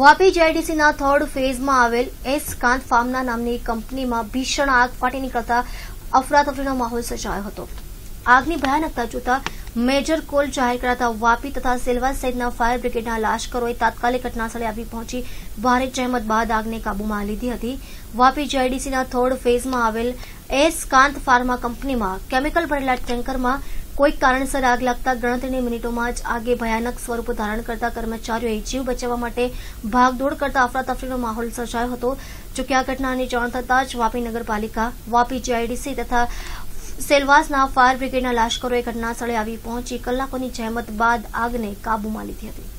Vapi જેઆઈડીસીના third ફેઝમાં આવેલ S કાંત ફાર્મના નામની કંપનીમાં ભીષણ આગ ફાટી નીકળતા અફરાતફરીનો માહોલ સર્જાયો હતો આગની ભયાનકતા જોતા મેજર કોલ જાહેર કરાતા વાપી તથા સેલવા સહિતના ફાયર બ્રિગેડના લાશ્કરોએ તાત્કાલિક ઘટનાસ્થળે આવી પહોંચી ભારે જહેમત બાદ આગને કાબૂમાં લીધી હતી વાપી જેઆઈડીસીના થર્ડ ફેઝમાં આવેલ એસ કાંત ફાર્મા કંપનીમાં કેમિકલ ભરેલા ટેન્કરમાં કોઈક કારણસર આગ લાગતા ગણતરીની મિનિટોમાં જ આગે ભયાનક સ્વરૂપ ધારણ કરતા કર્મચારીઓએ જીવ બચાવવા માટે ભાગદોડ કરતા અફરાતફરીનો માહોલ સર્જાયો હતો જોકે આ ઘટનાની જાણ થતાં જ વાપી નગરપાલિકા વાપી જીઆઈડીસી તથા સેલવાસના ફાયર બ્રિગેડના લાશ્કરોએ ઘટનાસ્થળે આવી પહોંચી કલાકોની જહેમત બાદ આગને કાબૂમાં લીધી હતી